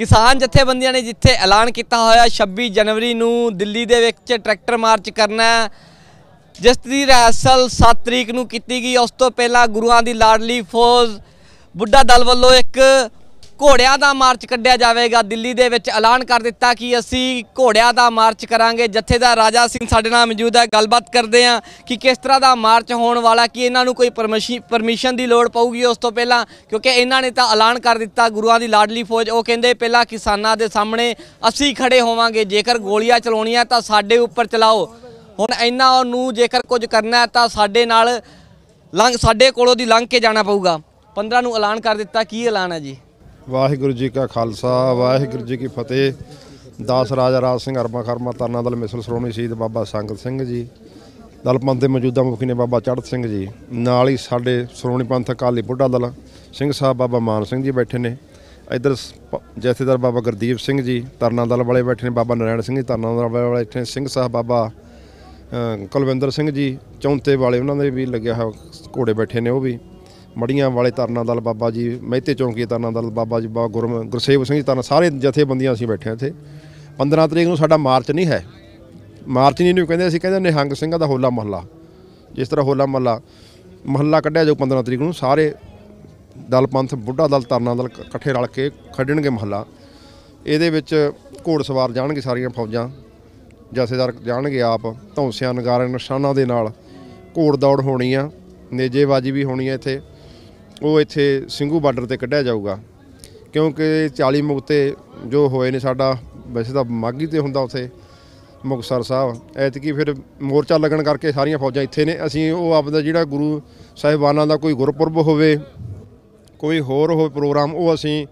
ਕਿਸਾਨ ਜਥੇਬੰਦੀਆਂ ਨੇ ਜਿੱਥੇ ਐਲਾਨ ਕੀਤਾ ਹੋਇਆ 26 ਜਨਵਰੀ ਨੂੰ ਦਿੱਲੀ ਦੇ ਵਿੱਚ ਟਰੈਕਟਰ ਮਾਰਚ ਕਰਨਾ ਜਿਸ ਦੀ ਰੈਸਲ 7 ਤਰੀਕ ਨੂੰ ਕੀਤੀ ਗਈ ਉਸ ਤੋਂ ਪਹਿਲਾਂ ਗੁਰੂਆਂ ਦੀ ਲਾਡਲੀ ਫੌਜ ਬੁੱਢਾ ਦਲ ਵੱਲੋਂ ਇੱਕ ਘੋੜਿਆਂ ਦਾ ਮਾਰਚ ਕੱਢਿਆ ਜਾਵੇਗਾ ਦਿੱਲੀ ਦੇ ਵਿੱਚ ਐਲਾਨ ਕਰ ਦਿੱਤਾ ਕਿ ਅਸੀਂ ਘੋੜਿਆਂ ਦਾ ਮਾਰਚ ਕਰਾਂਗੇ ਦਾ ਰਾਜਾ ਸਿੰਘ ਸਾਡੇ ਨਾਲ ਮੌਜੂਦ ਹੈ ਗੱਲਬਾਤ ਕਰਦੇ ਆ ਕਿ ਕਿਸ ਤਰ੍ਹਾਂ ਦਾ ਮਾਰਚ ਹੋਣ ਵਾਲਾ ਕਿ ਇਹਨਾਂ ਨੂੰ ਕੋਈ ਪਰਮਿਸ਼ਨ ਦੀ ਲੋੜ ਪਊਗੀ ਉਸ ਤੋਂ ਪਹਿਲਾਂ ਕਿਉਂਕਿ ਇਹਨਾਂ ਨੇ ਤਾਂ ਐਲਾਨ ਕਰ ਦਿੱਤਾ ਗੁਰੂਆਂ ਦੀ ਲਾਡਲੀ ਫੌਜ ਉਹ ਕਹਿੰਦੇ ਪਹਿਲਾਂ ਕਿਸਾਨਾਂ ਦੇ ਸਾਹਮਣੇ ਅਸੀਂ ਖੜੇ ਹੋਵਾਂਗੇ ਜੇਕਰ ਗੋਲੀਆਂ ਚਲਾਉਣੀਆਂ ਤਾਂ ਸਾਡੇ ਉੱਪਰ ਚਲਾਓ ਹੁਣ ਇਹਨਾਂ ਨੂੰ ਜੇਕਰ ਕੁਝ ਕਰਨਾ ਤਾਂ ਸਾਡੇ ਨਾਲ ਲੰਘ ਸਾਡੇ ਕੋਲੋਂ ਦੀ ਲੰਘ ਕੇ ਜਾਣਾ ਪਊਗਾ 15 ਨੂੰ ਐਲਾਨ ਕਰ ਦਿੱਤਾ ਕੀ ਐਲਾਨ ਹੈ ਜੀ ਵਾਹਿਗੁਰੂ ਜੀ ਕਾ ਖਾਲਸਾ ਵਾਹਿਗੁਰੂ ਜੀ ਕੀ ਫਤਿਹ ਦਾਸ ਰਾਜਾ ਰਾਜ ਸਿੰਘ ਅਰਮਾ ਖਰਮਾ ਤਰਨਾ ਦਲ ਮਿਸਲ ਸਰੋਣੀ ਸ਼ਹੀਦ ਬਾਬਾ ਸੰਗਤ ਸਿੰਘ ਜੀ ਦਲ ਪੰਥ ਦੇ ਮੌਜੂਦਾ ਮੁਖੀ ਨੇ ਬਾਬਾ ਚੜ੍ਹਤ ਸਿੰਘ ਜੀ ਨਾਲ ਹੀ ਸਾਡੇ ਸਰੋਣੀ ਪੰਥ ਅਕਾਲੀ ਬੁੱਢਾ ਦਲ ਸਿੰਘ ਸਾਹਿਬ ਬਾਬਾ ਮਾਨ ਸਿੰਘ ਜੀ ਬੈਠੇ ਨੇ ਇਧਰ ਜਥੇਦਾਰ ਬਾਬਾ ਗੁਰਦੀਪ ਸਿੰਘ ਜੀ ਤਰਨਾ ਦਲ ਵਾਲੇ ਬੈਠੇ ਨੇ ਬਾਬਾ ਨਰੈਣ ਸਿੰਘ ਜੀ ਤਰਨਾ ਦਲ ਵਾਲੇ ਬੈਠੇ ਨੇ ਸਿੰਘ ਸਾਹਿਬ ਬਾਬਾ ਕੁਲਵਿੰਦਰ ਸਿੰਘ ਜੀ ਚੌਂਤੇ ਵਾਲੇ ਉਹਨਾਂ ਦੇ ਵੀ ਲੱਗਿਆ ਹੋਇਆ ਘੋੜੇ ਬੈਠੇ ਨੇ ਉਹ ਵੀ ਮੜੀਆਂ ਵਾਲੇ ਤਰਨਾ ਦਲ ਬਾਬਾ ਜੀ ਮਹਿਤੇ ਚੌਂਕੀ ਤਰਨਾ ਦਲ ਬਾਬਾ ਜੀ ਬਾਬਾ ਗੁਰਮ ਗੁਰਸੇਵ ਸਿੰਘ ਜੀ ਤਰਨਾ ਸਾਰੇ ਜਥੇਬੰਦੀਆਂ ਅਸੀਂ ਬੈਠੇ ਇੱਥੇ 15 ਤਰੀਕ ਨੂੰ ਸਾਡਾ ਮਾਰਚ ਨਹੀਂ ਹੈ ਮਾਰਚ ਨਹੀਂ ਨੂੰ ਕਹਿੰਦੇ ਅਸੀਂ ਕਹਿੰਦੇ ਨਿਹੰਗ ਸਿੰਘਾਂ ਦਾ ਹੋਲਾ ਮਹੱਲਾ ਜਿਸ ਤਰ੍ਹਾਂ ਹੋਲਾ ਮਹੱਲਾ ਮਹੱਲਾ ਕੱਢਿਆ ਜੋ 15 ਤਰੀਕ ਨੂੰ ਸਾਰੇ ਦਲ ਪੰਥ ਬੁੱਢਾ ਦਲ ਤਰਨਾ ਦਲ ਇਕੱਠੇ ਰਲ ਕੇ ਖੜਣਗੇ ਮਹੱਲਾ ਇਹਦੇ ਵਿੱਚ ਘੋੜ ਸਵਾਰ ਜਾਣਗੇ ਸਾਰੀਆਂ ਫੌਜਾਂ ਜਥੇਦਾਰ ਜਾਣਗੇ ਆਪ ਧੌਂਸਿਆਂ ਨਗਾਰਿਆਂ ਨਿਸ਼ਾਨਾਂ ਦੇ ਨਾਲ ਘੋੜ ਦੌੜ ਹੋਣੀ ਆ ਨੇਜੇਬਾਜੀ ਵੀ ਹੋਣੀ ਆ ਇੱਥੇ ਉਹ ਇੱਥੇ ਸਿੰਘੂ ਬਾਰਡਰ ਤੇ ਕੱਢਿਆ ਜਾਊਗਾ ਕਿਉਂਕਿ 40 ਮੁਕਤੇ ਜੋ ਹੋਏ ਨੇ ਸਾਡਾ ਵੈਸੇ ਤਾਂ ਮਾਗੀ ਤੇ ਹੁੰਦਾ ਉਥੇ ਮੁਕਸਰ ਸਾਹਿਬ ਐਤਕੀ ਫਿਰ ਮੋਰਚਾ ਲੱਗਣ ਕਰਕੇ ਸਾਰੀਆਂ ਫੌਜਾਂ ਇੱਥੇ ਨੇ ਅਸੀਂ ਉਹ ਆਪਦਾ ਜਿਹੜਾ ਗੁਰੂ ਸਾਹਿਬਾਨਾਂ ਦਾ ਕੋਈ ਗੁਰਪੁਰਬ ਹੋਵੇ ਕੋਈ ਹੋਰ ਹੋਵੇ ਪ੍ਰੋਗਰਾਮ ਉਹ ਅਸੀਂ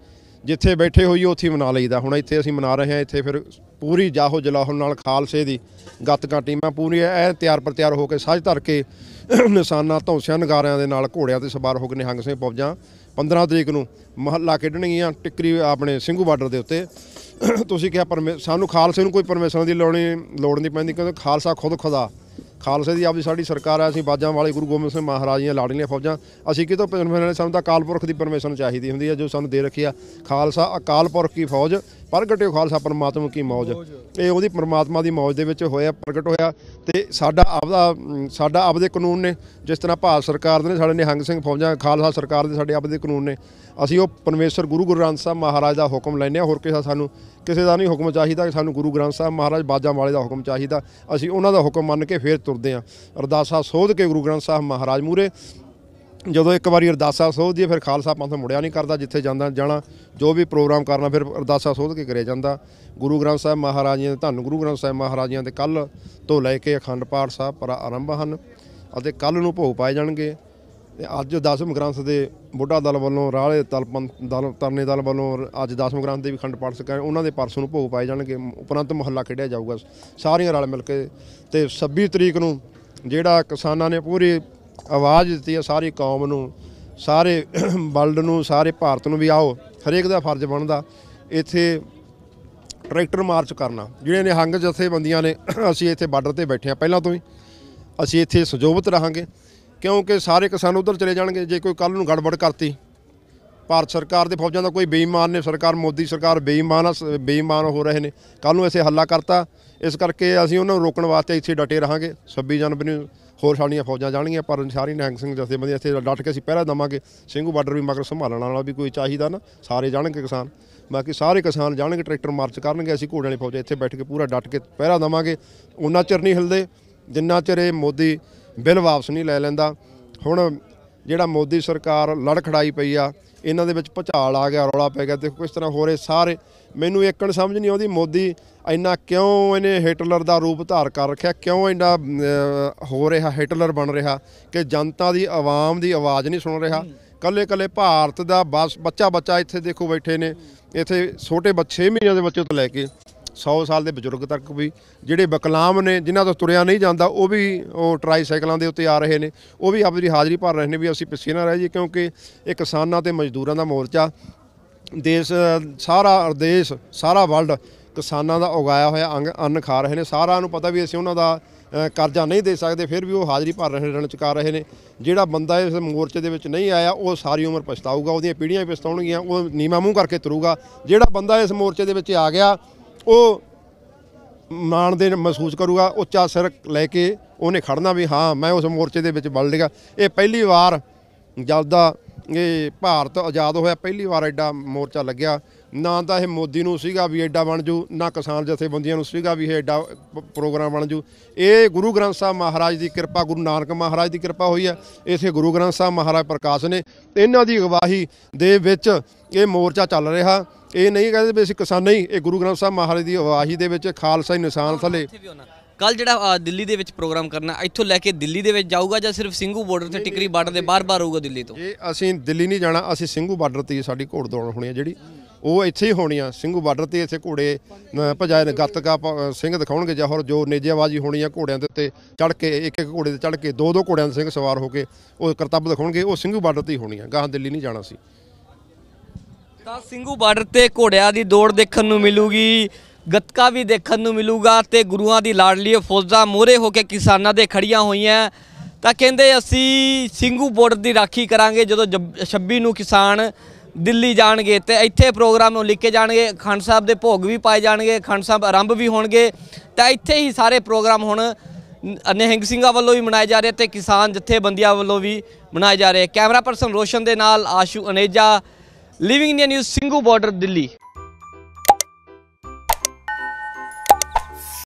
ਜਿੱਥੇ ਬੈਠੇ ਹੋਈਏ ਉੱਥੇ ਮਨਾ ਲਈਦਾ ਹੁਣ ਇੱਥੇ ਅਸੀਂ ਮਨਾ ਰਹੇ ਹਾਂ ਇੱਥੇ ਫਿਰ ਪੂਰੀ ਜਾਹੋ ਜਲਾਹੋ ਨਾਲ ਖਾਲਸੇ ਦੀ ਗੱਤਕਾਂ ਟੀਮਾਂ ਪੂਰੀ ਐ ਤਿਆਰ ਪਰ ਤਿਆਰ ਹੋ ਕੇ ਸਾਜ ਧਰ ਕੇ ਨਿਸ਼ਾਨਾ ਧੌਂਸਿਆਂ ਨਗਾਰਿਆਂ ਦੇ ਨਾਲ ਘੋੜਿਆਂ ਤੇ ਸਵਾਰ ਹੋ ਕੇ ਨਿਹੰਗ ਸਿੰਘ ਪਹੁੰਚਾਂ 15 ਤਰੀਕ ਨੂੰ ਮਹੱਲਾ ਖੇਡਣਗੀਆਂ ਟਿੱਕਰੀ ਆਪਣੇ ਸਿੰਘੂ ਬਾਰਡਰ ਦੇ ਉੱਤੇ ਤੁਸੀਂ ਕਿਹਾ ਪਰ ਸਾਨੂੰ ਖਾਲਸੇ ਨੂੰ ਕੋਈ ਪਰਮੇਸ਼ਰ ਦੀ ਨਹੀਂ ਲੋੜ ਨਹੀਂ ਪੈਂਦੀ ਕਿਉਂਕਿ ਖਾਲਸਾ ਖੁਦ ਖੁਦਾ ਖਾਲਸੇ ਦੀ ਆਪਣੀ ਸਾਡੀ ਸਰਕਾਰ ਆ ਅਸੀਂ ਬਾਜਾਂ ਵਾਲੇ ਗੁਰੂ ਗੋਬਿੰਦ ਸਿੰਘ ਮਹਾਰਾਜ ਦੀਆਂ ਲਾੜੀਆਂ ਫੌਜਾਂ ਅਸੀਂ ਕਿਤੋਂ ਪਰਮੇਸ਼ਰ ਨੇ ਸਾਨੂੰ ਤਾਂ ਅਕਾਲ ਪੁਰਖ ਦੀ ਪਰਮੇਸ਼ਰ ਚਾਹੀਦੀ ਹੁੰਦੀ ਹੈ ਜੋ ਸਾਨੂੰ ਦੇ ਰੱਖੀ ਆ ਖਾਲਸਾ ਅਕਾਲ ਪੁਰਖ ਦੀ ਫੌਜ ਪ੍ਰਗਟਿਓ ਖਾਲਸਾ ਪਰਮਾਤਮਾ ਕੀ ਮੌਜ ਇਹ ਉਹਦੀ ਪਰਮਾਤਮਾ ਦੀ ਮੌਜ ਦੇ ਵਿੱਚ ਹੋਇਆ ਪ੍ਰਗਟ ਹੋਇਆ ਤੇ ਸਾਡਾ ਆਪਦਾ ਸਾਡਾ ਆਪਦੇ ਕਾਨੂੰਨ ਨੇ ਜਿਸ ਤਰ੍ਹਾਂ ਭਾਰਤ ਸਰਕਾਰ ਦੇ ਨੇ ਸਾਡੇ ਨਿਹੰਗ ਸਿੰਘ ਫੌਜਾਂ ਖਾਲਸਾ ਸਰਕਾਰ ਦੇ ਸਾਡੇ ਆਪਦੇ ਕਾਨੂੰਨ ਨੇ ਅਸੀਂ ਉਹ ਪਰਮੇਸ਼ਰ ਗੁਰੂ ਗੁਰੂ ਗ੍ਰੰਥ ਸਾਹਿਬ ਮਹਾਰਾਜ ਦਾ ਹੁਕਮ ਲੈਨੇ ਆ ਹੋਰ ਕਿਸੇ ਸਾਨੂੰ ਕਿਸੇ ਦਾ ਨਹੀਂ ਹੁਕਮ ਚਾਹੀਦਾ ਸਾਨੂੰ ਗੁਰੂ ਗ੍ਰੰਥ ਸਾਹਿਬ ਮਹਾਰਾਜ ਬਾਜਾਂ ਵਾਲੇ ਦਾ ਹੁਕਮ ਚਾਹੀਦਾ ਅਸੀਂ ਉਹਨਾਂ ਦਾ ਹੁਕਮ ਮੰਨ ਕੇ ਫੇਰ ਤੁਰਦੇ ਆ ਅਰਦਾਸਾ ਸੋਧ ਕੇ ਗੁਰੂ ਗ੍ਰੰਥ ਸਾਹਿਬ ਮਹਾਰਾਜ ਮੂਰੇ ਜਦੋਂ ਇੱਕ ਵਾਰੀ ਅਰਦਾਸਾ ਸੋਧਦੀ ਫਿਰ ਖਾਲਸਾ ਪੰਥ ਮੁੜਿਆ ਨਹੀਂ ਕਰਦਾ ਜਿੱਥੇ ਜਾਂਦਾ ਜਾਣਾ ਜੋ ਵੀ ਪ੍ਰੋਗਰਾਮ ਕਰਨਾ ਫਿਰ ਅਰਦਾਸਾ ਸੋਧ ਕੇ ਕਰਿਆ ਜਾਂਦਾ ਗੁਰੂ ਗ੍ਰੰਥ ਸਾਹਿਬ ਮਹਾਰਾਜਿਆਂ ਦੇ ਧੰਨ ਗੁਰੂ ਗ੍ਰੰਥ ਸਾਹਿਬ ਮਹਾਰਾਜਿਆਂ ਦੇ ਕੱਲ ਤੋਂ ਲੈ ਕੇ ਅਖੰਡ ਪਾਠ ਸਾਹਿਬ ਪਰ ਆਰੰਭ ਹਨ ਅਤੇ ਕੱਲ ਨੂੰ ਭੋਗ ਪਾਏ ਜਾਣਗੇ ਤੇ ਅੱਜ ਦਸਮ ਗ੍ਰੰਥ ਦੇ ਬੁੱਢਾ ਦਲ ਵੱਲੋਂ ਰਾਲੇ ਤਲਪੰਤ ਦਲ ਤਰਨੇ ਦਲ ਵੱਲੋਂ ਅੱਜ ਦਸਮ ਗ੍ਰੰਥ ਦੇ ਵੀ ਖੰਡ ਪਾਠ ਸਕਾਂ ਉਹਨਾਂ ਦੇ ਪਰਸੋਂ ਨੂੰ ਭੋਗ ਪਾਏ ਜਾਣਗੇ ਉਪਰੰਤ ਮਹੱਲਾ ਖੇਡਿਆ ਜਾਊਗਾ ਸਾਰੀਆਂ ਰਲ ਮਿਲ ਕੇ ਤੇ 26 ਤਰੀਕ ਨੂੰ ਜਿਹੜਾ ਕਿਸਾਨਾਂ ਨੇ ਪੂਰੀ ਆਵਾਜ਼ ਦਿੱਤੀ ਆ ਸਾਰੀ ਕੌਮ ਨੂੰ ਸਾਰੇ ਵਰਲਡ ਨੂੰ ਸਾਰੇ ਭਾਰਤ ਨੂੰ ਵੀ ਆਓ ਹਰੇਕ ਦਾ ਫਰਜ਼ ਬਣਦਾ ਇੱਥੇ ਟਰੈਕਟਰ ਮਾਰਚ ਕਰਨਾ ਜਿਹੜੇ ਜਥੇ ਬੰਦੀਆਂ ਨੇ ਅਸੀਂ ਇੱਥੇ ਬਾਰਡਰ ਤੇ ਬੈਠੇ ਆ ਪਹਿਲਾਂ ਤੋਂ ਹੀ ਅਸੀਂ ਇੱਥੇ ਸਜੋਬਤ ਰਹਾਂਗੇ ਕਿਉਂਕਿ ਸਾਰੇ ਕਿਸਾਨ ਉਧਰ ਚਲੇ ਜਾਣਗੇ ਜੇ ਕੋਈ ਕੱਲ ਨੂੰ ਗੜਬੜ ਕਰਤੀ ਭਾਰਤ ਸਰਕਾਰ ਦੇ ਫੌਜਾਂ ਦਾ ਕੋਈ ਬੇਈਮਾਨ ਨੇ ਸਰਕਾਰ ਮੋਦੀ ਸਰਕਾਰ ਬੇਈਮਾਨ ਬੇਈਮਾਨ ਹੋ ਰਹੇ ਨੇ ਕੱਲ ਨੂੰ ਐਸੇ ਹੱਲਾ ਕਰਤਾ ਇਸ ਕਰਕੇ ਅਸੀਂ ਉਹਨਾਂ ਨੂੰ ਰੋਕਣ ਵਾਸਤੇ ਇੱਥੇ ਡਟੇ ਰਹਾਂਗੇ 26 ਜਨਵਰੀ ਨੂੰ ਹੋਰ ਸਾਡੀਆਂ ਫੌਜਾਂ ਜਾਣਗੀਆਂ ਪਰ ਸਾਰੀ ਨਿਹੰਗ ਸਿੰਘ ਜਸਦੇ ਬੰਦੇ ਇੱਥੇ ਡਟ ਕੇ ਅਸੀਂ ਪਹਿਰਾ ਦਵਾਂਗੇ ਸਿੰਘੂ ਬਾਰਡਰ ਵੀ ਮਗਰ ਸੰਭਾਲਣ ਵਾਲਾ ਵੀ ਕੋਈ ਚਾਹੀਦਾ ਨਾ ਸਾਰੇ ਜਾਣਗੇ ਕਿਸਾਨ ਬਾਕੀ ਸਾਰੇ ਕਿਸਾਨ ਜਾਣਗੇ ਟਰੈਕਟਰ ਮਾਰਚ ਕਰਨਗੇ ਅਸੀਂ ਘੋੜੇ ਵਾਲੀ ਫੌਜ ਇੱਥੇ ਬੈਠ ਕੇ ਪੂਰਾ ਡਟ ਕੇ ਪਹਿਰਾ ਦਵਾਂਗੇ ਉਹਨਾਂ ਚਿਰ ਨਹੀਂ ਹਿਲਦੇ ਜਿੰਨਾ ਚਿਰ ਇਹ ਮੋਦੀ ਬਿੱਲ ਵਾਪਸ ਨਹੀਂ ਲੈ ਲੈਂਦਾ ਹੁਣ ਜਿਹੜਾ ਮੋਦੀ ਸਰਕਾਰ ਲੜਖੜਾਈ ਪਈ ਆ ਇਹਨਾਂ ਦੇ ਵਿੱਚ ਭਚਾਲ ਆ ਗਿਆ ਰੌਲਾ ਪੈ ਗਿਆ ਦੇਖੋ ਕਿਸ ਤਰ੍ਹਾਂ ਹੋ ਰਹੇ ਸਾਰੇ ਮੈਨੂੰ ਇੱਕਣ ਸਮਝ ਨਹੀਂ ਆਉਂਦੀ ਮੋਦੀ ਇੰਨਾ ਕਿਉਂ ਇਹਨੇ ਹਿਟਲਰ ਦਾ ਰੂਪ ਧਾਰ ਕਰ ਰੱਖਿਆ ਕਿਉਂ ਇੰਨਾ ਹੋ ਰਿਹਾ ਹਿਟਲਰ ਬਣ ਰਿਹਾ ਕਿ ਜਨਤਾ ਦੀ ਆਵਾਮ ਦੀ ਆਵਾਜ਼ ਨਹੀਂ ਸੁਣ ਰਿਹਾ ਕੱਲੇ ਕੱਲੇ ਭਾਰਤ ਦਾ ਬਸ ਬੱਚਾ ਬੱਚਾ ਇੱਥੇ ਦੇਖੋ ਬੈਠੇ ਨੇ ਇੱਥੇ ਛੋਟੇ ਬੱਚੇ 6 ਮਹੀਨਿਆਂ ਦੇ ਬੱਚੇ ਤੋਂ ਲੈ ਕੇ 100 ਸਾਲ ਦੇ ਬਜ਼ੁਰਗ ਤੱਕ ਵੀ ਜਿਹੜੇ ਬਕਲਾਮ ਨੇ ਜਿਨ੍ਹਾਂ ਤੋਂ ਤੁਰਿਆ ਨਹੀਂ ਜਾਂਦਾ ਉਹ ਵੀ ਉਹ ਟ੍ਰਾਈਸਾਈਕਲਾਂ ਦੇ ਉੱਤੇ ਆ ਰਹੇ ਨੇ ਉਹ ਵੀ ਆਪਣੀ ਹਾਜ਼ਰੀ ਭਰ ਰਹੇ ਨੇ ਵੀ ਅਸੀਂ ਪਿੱਛੇ ਨਾ ਰਹਿ ਜੀ ਕਿਉਂਕਿ ਇਹ ਕਿਸਾਨਾਂ ਤੇ ਮਜ਼ਦੂਰਾਂ ਦਾ ਮੋਰਚਾ ਦੇਸ਼ ਸਾਰਾ ਦੇਸ਼ ਸਾਰਾ ਵਰਲਡ ਕਿਸਾਨਾਂ ਦਾ ਉਗਾਇਆ ਹੋਇਆ ਅੰਗ ਅੰਨ ਖਾ ਰਹੇ ਨੇ ਸਾਰਿਆਂ ਨੂੰ ਪਤਾ ਵੀ ਅਸੀਂ ਉਹਨਾਂ ਦਾ ਕਰਜ਼ਾ ਨਹੀਂ ਦੇ ਸਕਦੇ ਫਿਰ ਵੀ ਉਹ ਹਾਜ਼ਰੀ ਭਰ ਰਹੇ ਰਣ ਚੁਕਾ ਰਹੇ ਨੇ ਜਿਹੜਾ ਬੰਦਾ ਇਸ ਮੋਰਚੇ ਦੇ ਵਿੱਚ ਨਹੀਂ ਆਇਆ ਉਹ ਸਾਰੀ ਉਮਰ ਪਛਤਾਊਗਾ ਉਹਦੀਆਂ ਪੀੜ੍ਹੀਆਂ ਪਛਤਾਉਣਗੀਆਂ ਉਹ ਨੀਮਾ ਮੂੰਹ ਕਰਕੇ ਤਰੂਗਾ ਜਿਹੜਾ ਬੰਦਾ ਇਸ ਮੋਰਚੇ ਦੇ ਵਿੱਚ ਆ ਗਿਆ ਉਹ ਮਾਣ ਦੇ ਮਹਿਸੂਸ ਕਰੂਗਾ ਉੱਚਾ ਸਿਰ ਲੈ ਕੇ ਉਹਨੇ ਖੜਨਾ ਵੀ ਹਾਂ ਮੈਂ ਉਸ ਮੋਰਚੇ ਦੇ ਵਿੱਚ ਬਲ ਲਿਆ ਇਹ ਪਹਿਲੀ ਵਾਰ ਜਦ ਦਾ ਇਹ ਭਾਰਤ ਆਜ਼ਾਦ ਹੋਇਆ ਪਹਿਲੀ ਵਾਰ ਐਡਾ ਮੋਰਚਾ ਲੱਗਿਆ ਨਾ ਤਾਂ ਇਹ ਮੋਦੀ ਨੂੰ ਸੀਗਾ ਵੀ ਐਡਾ ਬਣ ਜੂ ਨਾ ਕਿਸਾਨ ਜਥੇਬੰਦੀਆਂ ਨੂੰ ਸੀਗਾ ਵੀ ਇਹ ਐਡਾ ਪ੍ਰੋਗਰਾਮ ਬਣ ਜੂ ਇਹ ਗੁਰੂ ਗ੍ਰੰਥ ਸਾਹਿਬ ਮਹਾਰਾਜ ਦੀ ਕਿਰਪਾ ਗੁਰੂ ਨਾਨਕ ਮਹਾਰਾਜ ਦੀ ਕਿਰਪਾ ਹੋਈ ਹੈ ਇਸੇ ਗੁਰੂ ਗ੍ਰੰਥ ਸਾਹਿਬ ਮਹਾਰਾਜ ਪ੍ਰਕਾਸ਼ ਨੇ ਇਹਨਾਂ ਦੀ ਅਗਵਾਹੀ ਦੇ ਵਿੱਚ ਇਹ ਮੋਰਚਾ ਚੱਲ ਰਿਹਾ ਇਹ ਨਹੀਂ ਕਹਿੰਦੇ ਵੀ ਅਸੀਂ ਕਿਸਾਨ ਨਹੀਂ ਇਹ ਗੁਰੂ ਗ੍ਰੰਥ ਸਾਹਿਬ ਮਹਾਰਾਜ ਦੀ ਅਗਵਾਹੀ ਦੇ ਵਿੱਚ ਖਾਲਸਾ ਹੀ ਨਿਸ਼ਾਨ ਥਲੇ ਕੱਲ ਜਿਹੜਾ ਦਿੱਲੀ ਦੇ ਵਿੱਚ ਪ੍ਰੋਗਰਾਮ ਕਰਨਾ ਇੱਥੋਂ ਲੈ ਕੇ ਦਿੱਲੀ ਦੇ ਵਿੱਚ ਜਾਊਗਾ ਜਾਂ ਸਿਰਫ ਸਿੰਘੂ ਬਾਰਡਰ ਤੇ ਟਿਕਰੀ ਬਾਰਡਰ ਦੇ ਬਾਰ-ਬਾਰ ਹੋਊਗਾ ਦਿੱਲੀ ਤੋਂ ਇਹ ਅਸੀਂ ਦਿੱਲੀ ਨਹੀਂ ਜਾਣਾ ਅਸੀਂ ਸਿੰਘੂ ਬਾਰਡਰ ਤੇ ਸਾਡੀ ਘੋੜ ਦੌੜ ਹੋਣੀ ਹੈ ਜਿਹੜੀ ਉਹ ਇੱਥੇ ਹੀ ਹੋਣੀ ਆ ਸਿੰਘੂ ਬਾਰਡਰ ਤੇ ਇੱਥੇ ਘੋੜੇ ਭਜਾਏ ਨੇ ਗੱਤਕਾ ਸਿੰਘ ਦਿਖਾਉਣਗੇ ਜਾਂ ਹੋਰ ਜੋ ਨੇਜੇਬਾਜ਼ੀ ਹੋਣੀ ਆ ਘੋੜਿਆਂ ਦੇ ਉੱਤੇ ਚੜ ਕੇ ਇੱਕ ਇੱਕ ਘੋੜੇ ਤੇ ਚੜ ਕੇ ਦੋ ਦੋ ਘੋੜਿਆਂ ਦੇ ਸਿੰਘ ਸਵਾਰ ਹੋ ਕੇ ਉਹ ਕਰਤੱਵ ਦਿਖਾਉਣਗੇ ਉਹ ਸਿੰਘੂ ਬਾਰਡਰ ਤੇ ਹੀ ਹੋਣੀ ਆ ਗਾਹਾਂ ਦਿੱਲੀ ਨਹੀਂ ਜਾਣਾ ਸੀ ਤਾਂ ਸਿੰਘੂ ਬਾਰਡਰ ਤੇ ਘੋੜਿਆਂ ਦੀ ਦੌੜ ਦੇਖਣ ਨੂੰ ਮਿਲੂਗੀ ਗੱਤਕਾ ਵੀ ਦੇਖਣ ਨੂੰ ਮਿਲੂਗਾ ਤੇ ਗੁਰੂਆਂ ਦੀ ਲਾਡਲੀ ਫੌਜਾਂ ਮੋਰੇ ਹੋ ਕੇ ਕਿਸਾਨਾਂ ਦੇ ਖੜੀਆਂ ਹੋਈਆਂ ਤਾਂ ਕਹਿੰਦੇ ਅਸੀਂ ਸਿੰਘੂ ਬਾਰਡਰ ਦੀ ਰਾਖੀ ਕਰਾਂਗੇ ਜਦੋਂ 26 ਨੂੰ ਕਿਸਾਨ ਦਿੱਲੀ ਜਾਣਗੇ ਤੇ ਇੱਥੇ ਪ੍ਰੋਗਰਾਮ ਨੂੰ ਲਿਖ ਕੇ ਜਾਣਗੇ ਖੰਡ ਸਾਹਿਬ ਦੇ ਭੋਗ ਵੀ ਪਾਏ ਜਾਣਗੇ ਖੰਡ ਸਾਹਿਬ ਆਰੰਭ ਵੀ ਹੋਣਗੇ ਤਾਂ ਇੱਥੇ ਹੀ ਸਾਰੇ ਪ੍ਰੋਗਰਾਮ ਹੁਣ ਨਿਹੰਗ ਸਿੰਘਾਂ ਵੱਲੋਂ ਵੀ ਮਨਾਏ ਜਾ ਰਹੇ ਤੇ ਕਿਸਾਨ ਜਥੇਬੰਦੀਆਂ ਵੱਲੋਂ ਵੀ ਮਨਾਏ ਜਾ ਰਹੇ ਕੈਮਰਾ ਪਰਸਨ ਰੋਸ਼ਨ ਦੇ ਨਾਲ Ashu Aneja living India news Singhu border Delhi